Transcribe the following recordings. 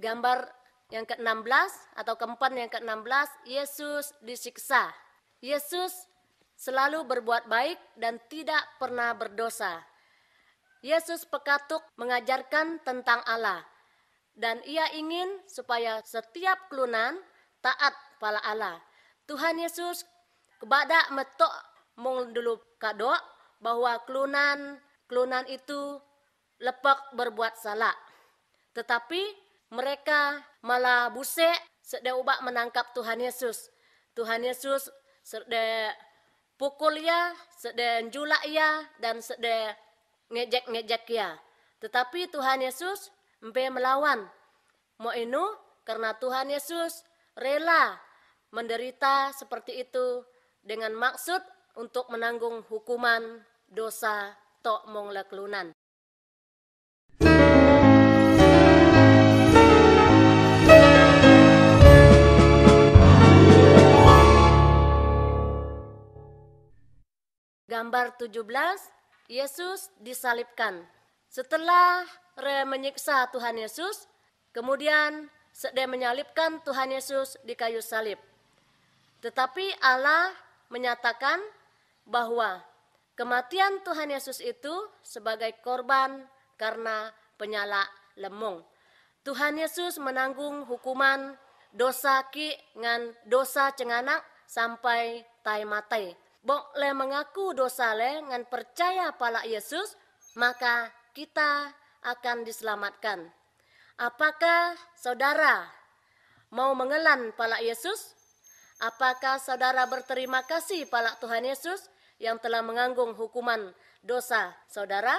Gambar yang ke-16 atau keempat yang ke-16, Yesus disiksa. Yesus selalu berbuat baik dan tidak pernah berdosa. Yesus pekatuk mengajarkan tentang Allah dan ia ingin supaya setiap kelunan taat pada Allah. Tuhan Yesus kepada metok mong dulu kado bahwa kelunan kelunan itu lepek berbuat salah. Tetapi mereka malah busek sedang ubah menangkap Tuhan Yesus. Tuhan Yesus sedang pukul ya, sedang julak ya, dan sedang ngejek-ngejek ya. Tetapi Tuhan Yesus mpe melawan. Mau inu karena Tuhan Yesus rela menderita seperti itu dengan maksud untuk menanggung hukuman dosa tok mong leklunan. Gambar 17, Yesus disalibkan. Setelah Re menyiksa Tuhan Yesus, kemudian sedang menyalibkan Tuhan Yesus di kayu salib. Tetapi Allah menyatakan bahwa kematian Tuhan Yesus itu sebagai korban karena penyala lemong. Tuhan Yesus menanggung hukuman dosa ki ngan dosa cenganak sampai tai matai. Bok le mengaku dosa le ngan percaya pala Yesus, maka kita akan diselamatkan. Apakah saudara mau mengelan pala Yesus? Apakah saudara berterima kasih pala Tuhan Yesus yang telah menganggung hukuman dosa saudara?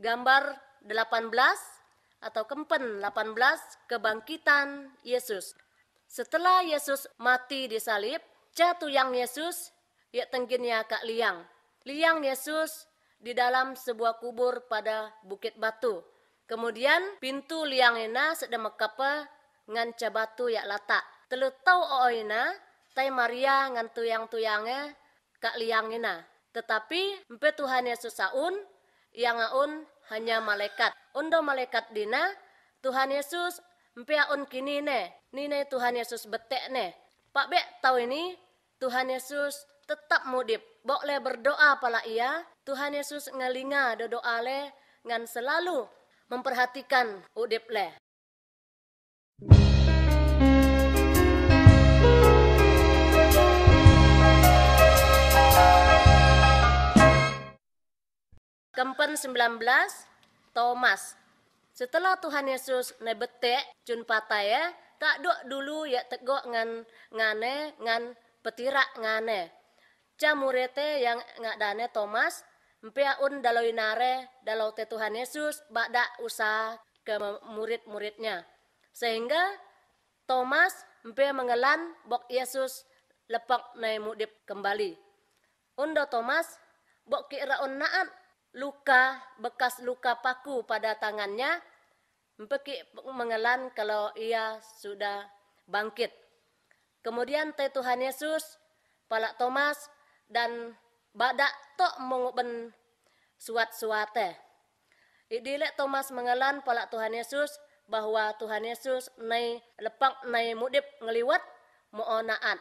Gambar 18 atau Kempen 18 Kebangkitan Yesus. Setelah Yesus mati di salib, jatuh yang Yesus ya tengginya kak liang. Liang Yesus di dalam sebuah kubur pada bukit batu. Kemudian pintu liang ina mekapa dengan batu ya latak. Telu tau oina tai Maria ngan tuyang tuyangnya kak liang ina. Tetapi mpe Tuhan Yesus saun yang aun hanya malaikat. Undo malaikat dina Tuhan Yesus mpia on kini ne. Nine Tuhan Yesus betek ne. Pak Bek tahu ini Tuhan Yesus tetap mudip. boleh berdoa pala ia. Tuhan Yesus ngelinga do doa le ngan selalu memperhatikan udip le. Kempen 19 Thomas setelah Tuhan Yesus nebete jun pataya tak dok dulu ya tegok ngan ngane ngan petirak ngane camurete yang ngadane Thomas mpia un daloi nare dalau te Tuhan Yesus bada usah ke murid-muridnya sehingga Thomas mpia mengelan bok Yesus lepak naik mudip kembali undo Thomas bok kira on naat luka bekas luka paku pada tangannya mengelan kalau ia sudah bangkit. Kemudian teh Tuhan Yesus, palak Thomas dan badak tok menguben suat-suate. Idilek Thomas mengelan palak Tuhan Yesus bahwa Tuhan Yesus nai lepak nai mudip ngeliwat mu'onaat.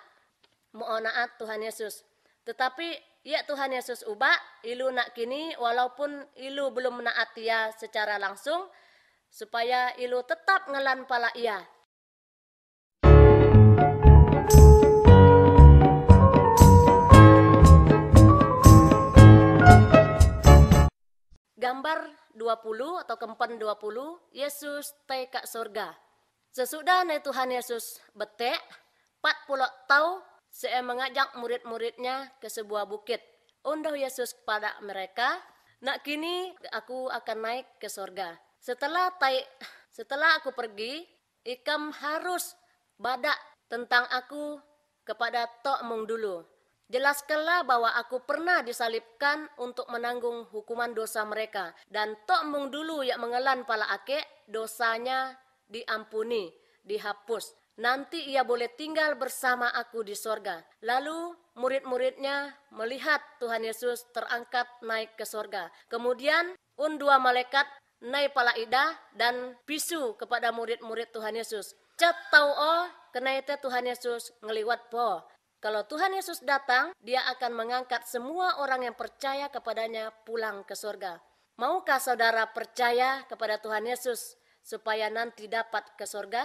Mu'onaat Tuhan Yesus. Tetapi ya Tuhan Yesus ubah ilu nak kini walaupun ilu belum menaati ia ya secara langsung supaya ilu tetap ngelan pala ia. Gambar 20 atau kempen 20 Yesus teka surga. Sesudah Tuhan Yesus betek 40 saya mengajak murid-muridnya ke sebuah bukit. Undoh Yesus kepada mereka, nak kini aku akan naik ke sorga. Setelah tai, setelah aku pergi, ikam harus badak tentang aku kepada Tok Mung dulu. Jelaskanlah bahwa aku pernah disalibkan untuk menanggung hukuman dosa mereka. Dan Tok Mung dulu yang mengelan pala ake, dosanya diampuni, dihapus. Nanti ia boleh tinggal bersama aku di sorga. Lalu murid-muridnya melihat Tuhan Yesus terangkat naik ke sorga. Kemudian undua malaikat naik pala ida dan pisu kepada murid-murid Tuhan Yesus. Cat tau o oh, kenaite Tuhan Yesus ngeliwat po. Kalau Tuhan Yesus datang, dia akan mengangkat semua orang yang percaya kepadanya pulang ke sorga. Maukah saudara percaya kepada Tuhan Yesus supaya nanti dapat ke sorga?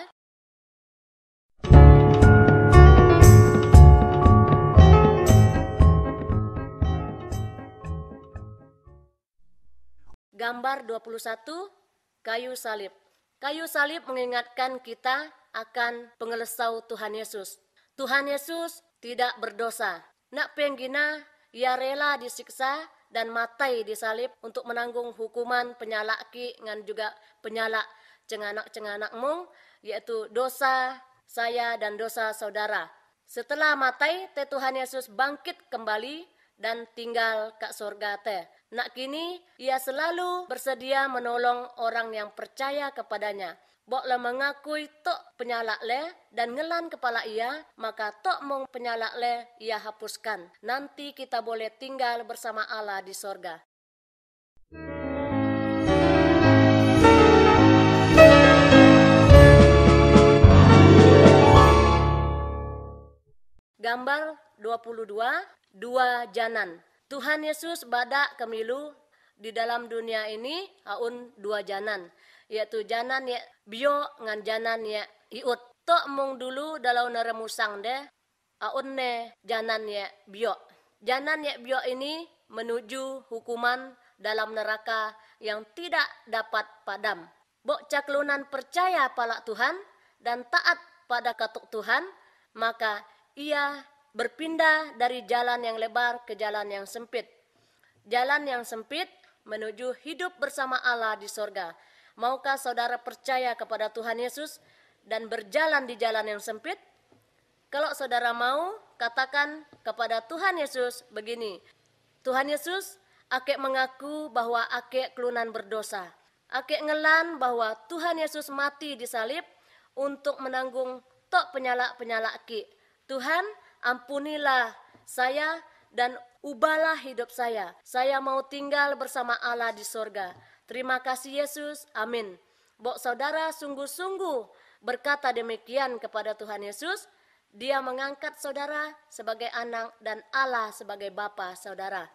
Gambar 21, kayu salib. Kayu salib mengingatkan kita akan pengelesau Tuhan Yesus. Tuhan Yesus tidak berdosa. Nak penggina, ia rela disiksa dan matai disalib untuk menanggung hukuman penyalak ki juga penyalak cenganak cenganakmu yaitu dosa saya dan dosa saudara. Setelah matai, Tuhan Yesus bangkit kembali dan tinggal ke surga teh. Nak kini ia selalu bersedia menolong orang yang percaya kepadanya. Boklah mengakui tok penyalak le dan ngelan kepala ia, maka tok mong penyalak le ia hapuskan. Nanti kita boleh tinggal bersama Allah di sorga. Gambar 22 dua janan. Tuhan Yesus badak kemilu di dalam dunia ini aun dua janan, yaitu janan ya bio ngan janan ya iut. Tok mung dulu dalau neremusang deh, aun ne janan ya bio. Janan ya bio ini menuju hukuman dalam neraka yang tidak dapat padam. Bok caklunan percaya pala Tuhan dan taat pada katuk Tuhan, maka ia berpindah dari jalan yang lebar ke jalan yang sempit. Jalan yang sempit menuju hidup bersama Allah di sorga. Maukah saudara percaya kepada Tuhan Yesus dan berjalan di jalan yang sempit? Kalau saudara mau, katakan kepada Tuhan Yesus begini. Tuhan Yesus, akek mengaku bahwa akek kelunan berdosa. Akek ngelan bahwa Tuhan Yesus mati di salib untuk menanggung tok penyala-penyala ki. Tuhan, ampunilah saya dan ubahlah hidup saya. Saya mau tinggal bersama Allah di sorga. Terima kasih Yesus, amin. Bok saudara sungguh-sungguh berkata demikian kepada Tuhan Yesus, dia mengangkat saudara sebagai anak dan Allah sebagai bapa saudara.